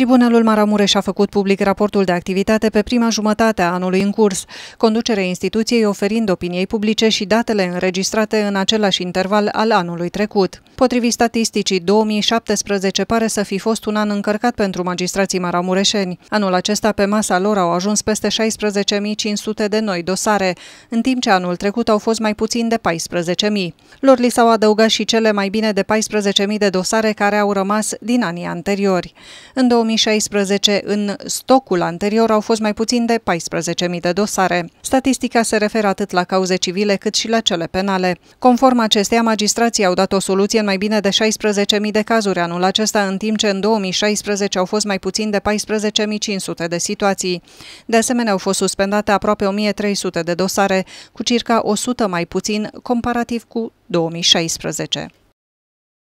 Tribunalul Maramureș a făcut public raportul de activitate pe prima jumătate a anului în curs, conducerea instituției oferind opiniei publice și datele înregistrate în același interval al anului trecut. Potrivit statisticii, 2017 pare să fi fost un an încărcat pentru magistrații maramureșeni. Anul acesta pe masa lor au ajuns peste 16.500 de noi dosare, în timp ce anul trecut au fost mai puțin de 14.000. Lor li s-au adăugat și cele mai bine de 14.000 de dosare care au rămas din anii anteriori. În 2017, 2016, în stocul anterior au fost mai puțin de 14.000 de dosare. Statistica se referă atât la cauze civile cât și la cele penale. Conform acesteia, magistrații au dat o soluție în mai bine de 16.000 de cazuri anul acesta, în timp ce în 2016 au fost mai puțin de 14.500 de situații. De asemenea, au fost suspendate aproape 1.300 de dosare, cu circa 100 mai puțin comparativ cu 2016.